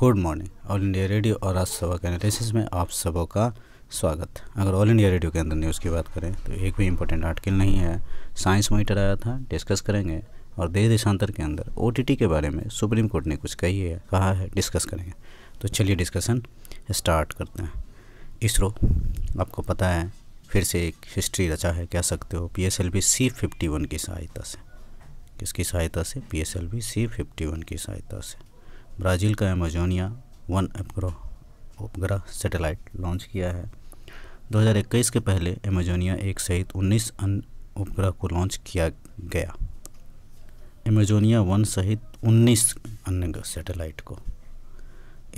good morning All India Radio और आज सभा के एनालिसिस में आप सबों का स्वागत अगर ऑल इंडिया रेडियो के अंदर न्यूज़ की बात करें तो एक भी इम्पोर्टेंट आर्टिकल नहीं है साइंस मॉनिटर आया था डिस्कस करेंगे और देश देशांतर के अंदर ओ के बारे में सुप्रीम कोर्ट ने कुछ कही है कहा है डिस्कस करेंगे तो चलिए डिस्कसन स्टार्ट करते हैं इसरो आपको पता है फिर से एक हिस्ट्री रचा है कह सकते हो P S L B C fifty one की सहायता से किसकी सहायता से P S L B C fifty one की सहायता से ब्राज़ील का एमेजोनिया वन उपग्रह उपग्रह सैटेलाइट लॉन्च किया है 2021 के पहले एमेजोनिया एक सहित 19 अन्य उपग्रह को लॉन्च किया गया एमेजोनिया वन सहित 19 अन्य सैटेलाइट को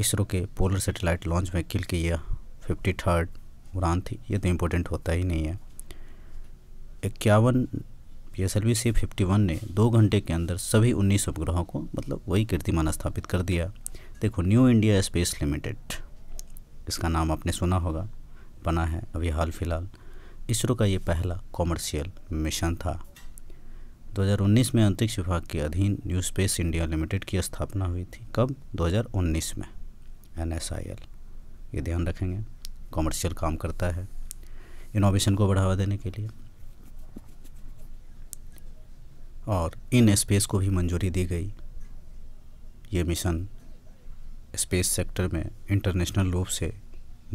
इसरो के पोलर सैटेलाइट लॉन्च किल की यह फिफ्टी थर्ड उड़ान थी ये तो इम्पोर्टेंट होता ही नहीं है इक्यावन P S L C fifty one ने दो घंटे के अंदर सभी उन्नीस उपग्रहों को मतलब वही कीर्तिमान स्थापित कर दिया देखो न्यू इंडिया स्पेस लिमिटेड इसका नाम आपने सुना होगा बना है अभी हाल फिलहाल इसरो का ये पहला कॉमर्शियल मिशन था 2019 में अंतरिक्ष विभाग के अधीन न्यू स्पेस इंडिया लिमिटेड की स्थापना हुई थी कब 2019 में एन ये ध्यान रखेंगे कॉमर्शियल काम करता है इनोवेशन को बढ़ावा देने के लिए और इन स्पेस को भी मंजूरी दी गई ये मिशन स्पेस सेक्टर में इंटरनेशनल रूप से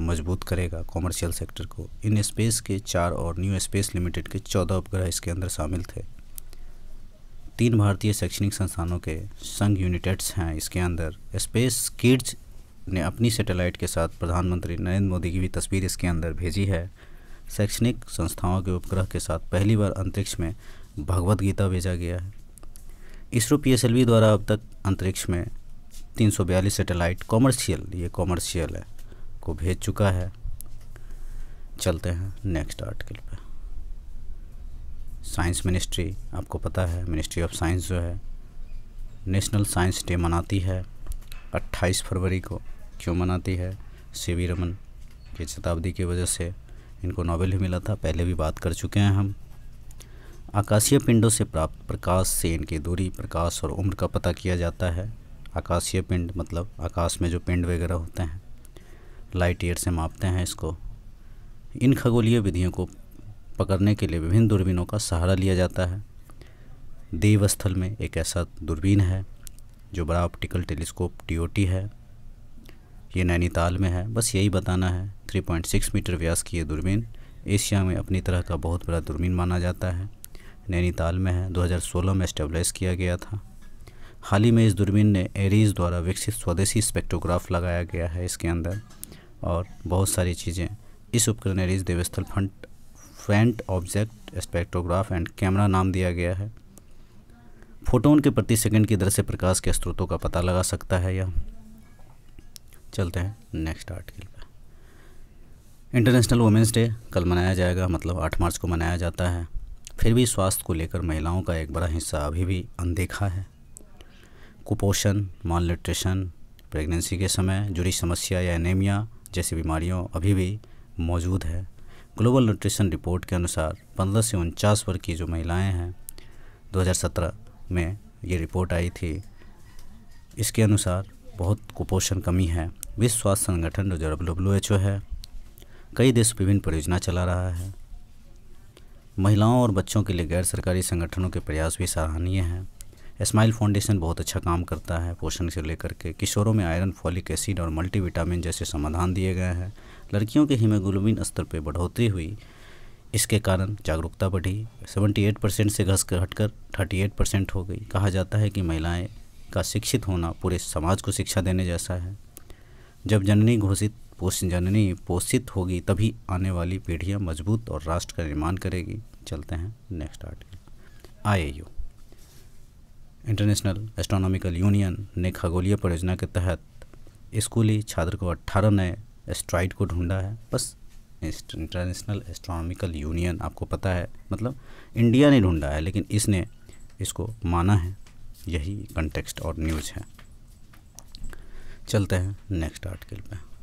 मजबूत करेगा कॉमर्शियल सेक्टर को इन स्पेस के चार और न्यू स्पेस लिमिटेड के चौदह उपग्रह इसके अंदर शामिल थे तीन भारतीय शैक्षणिक संस्थानों के संघ यूनिटेड्स हैं इसके अंदर स्पेस किड्स ने अपनी सैटेलाइट के साथ प्रधानमंत्री नरेंद्र मोदी की भी तस्वीर इसके अंदर भेजी है शैक्षणिक संस्थाओं के उपग्रह के साथ पहली बार अंतरिक्ष में भगवत गीता भेजा गया है इसरो पीएसएलवी द्वारा अब तक अंतरिक्ष में तीन सैटेलाइट कॉमर्शियल ये कॉमर्शियल है को भेज चुका है चलते हैं नेक्स्ट आर्टिकल पे साइंस मिनिस्ट्री आपको पता है मिनिस्ट्री ऑफ साइंस जो है नेशनल साइंस डे मनाती है 28 फरवरी को क्यों मनाती है सी वी रमन की शताब्दी की वजह से इनको नोबेल भी मिला था पहले भी बात कर चुके हैं हम आकाशीय पिंडों से प्राप्त प्रकाश से इनकी दूरी प्रकाश और उम्र का पता किया जाता है आकाशीय पिंड मतलब आकाश में जो पिंड वगैरह होते हैं लाइट ईयर से मापते हैं इसको इन खगोलीय विधियों को पकड़ने के लिए विभिन्न दूरबीनों का सहारा लिया जाता है देवस्थल में एक ऐसा दूरबीन है जो बड़ा ऑप्टिकल टेलीस्कोप टीओटी है ये नैनीताल में है बस यही बताना है 3.6 मीटर व्यास की ये दूरबीन एशिया में अपनी तरह का बहुत बड़ा दूरबीन माना जाता है नैनीताल में है 2016 में स्टेबलाइज किया गया था हाल ही में इस दूरबीन ने एरीज द्वारा विकसित स्वदेशी स्पेक्ट्रोग्राफ लगाया गया है इसके अंदर और बहुत सारी चीज़ें इस उपकरण ARIES Devasthal faint faint object spectrograph and camera नाम दिया गया है फोटोन के प्रति सेकंड की दर से प्रकाश के स्रोतों का पता लगा सकता है यह चलते हैं नेक्स्ट आर्टिकल पर इंटरनेशनल वुमेंस डे कल मनाया जाएगा मतलब आठ मार्च को मनाया जाता है फिर भी स्वास्थ्य को लेकर महिलाओं का एक बड़ा हिस्सा अभी भी अनदेखा है कुपोषण माल न्यूट्रिशन प्रेगनेंसी के समय जुड़ी समस्या या एनेमिया जैसी बीमारियों अभी भी मौजूद है ग्लोबल न्यूट्रिशन रिपोर्ट के अनुसार पंद्रह से उनचास वर्ग की जो महिलाएं हैं 2017 में ये रिपोर्ट आई थी इसके अनुसार बहुत कुपोषण कमी है विश्व स्वास्थ्य संगठन जो डब्ल्यू है कई देश विभिन्न परियोजना चला रहा है महिलाओं और बच्चों के लिए गैर सरकारी संगठनों के प्रयास भी सराहनीय हैं स्माइल फाउंडेशन बहुत अच्छा काम करता है पोषण से लेकर के किशोरों में आयरन फॉलिक एसिड और मल्टीविटामिन जैसे समाधान दिए गए हैं लड़कियों के हीमोग्लोबिन स्तर पर बढ़ोतरी हुई इसके कारण जागरूकता बढ़ी 78 परसेंट से घस कर हटकर 38 परसेंट हो गई कहा जाता है कि महिलाएं का शिक्षित होना पूरे समाज को शिक्षा देने जैसा है जब जननी घोषित पोषण जननी पोषित होगी तभी आने वाली पीढ़ियाँ मजबूत और राष्ट्र का निर्माण करेगी चलते हैं नेक्स्ट आर्टिकल आई इंटरनेशनल एस्ट्रोनॉमिकल यूनियन ने खगोलीय परियोजना के तहत स्कूली छात्र को 18 नए एस्ट्राइड को ढूंढा है बस इंटरनेशनल एस्ट्रोनॉमिकल यूनियन आपको पता है मतलब इंडिया ने ढूंढा है लेकिन इसने इसको माना है यही कंटेक्स्ट और न्यूज़ है चलते हैं नेक्स्ट आर्टिकल पे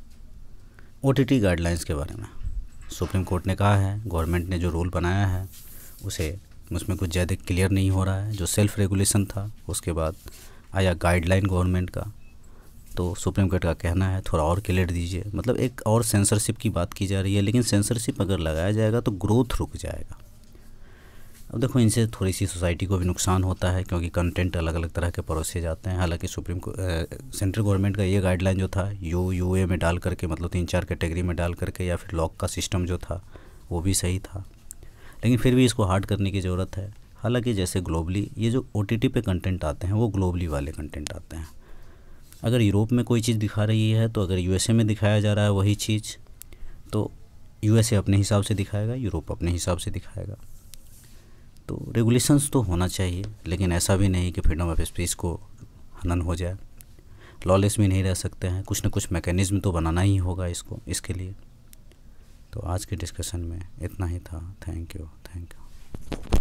ओ गाइडलाइंस के बारे में सुप्रीम कोर्ट ने कहा है गवर्नमेंट ने जो रूल बनाया है उसे उसमें कुछ ज़्यादा क्लियर नहीं हो रहा है जो सेल्फ रेगुलेशन था उसके बाद आया गाइडलाइन गवर्नमेंट का तो सुप्रीम कोर्ट का कहना है थोड़ा और क्लियर दीजिए मतलब एक और सेंसरशिप की बात की जा रही है लेकिन सेंसरशिप अगर लगाया जाएगा तो ग्रोथ रुक जाएगा अब देखो इनसे थोड़ी सी सोसाइटी को भी नुकसान होता है क्योंकि कंटेंट अलग अलग तरह के परोसे जाते हैं हालांकि सुप्रीम सेंट्रल गवर्नमेंट का ये गाइडलाइन जो था यू यू ए में डाल करके मतलब तीन चार कैटेगरी में डाल करके या फिर लॉक का सिस्टम जो था वो भी सही था लेकिन फिर भी इसको हार्ड करने की ज़रूरत है हालांकि जैसे ग्लोबली ये जो ओ टी पे कंटेंट आते हैं वो ग्लोबली वाले कंटेंट आते हैं अगर यूरोप में कोई चीज़ दिखा रही है तो अगर ए में दिखाया जा रहा है वही चीज़ तो ए अपने हिसाब से दिखाएगा यूरोप अपने हिसाब से दिखाएगा तो रेगुलेशंस तो होना चाहिए लेकिन ऐसा भी नहीं कि फ्रीडम ऑफ स्पीच को हनन हो जाए लॉलेस भी नहीं रह सकते हैं कुछ ना कुछ मैकेनिज़्म तो बनाना ही होगा इसको इसके लिए तो आज के डिस्कशन में इतना ही था थैंक यू थैंक यू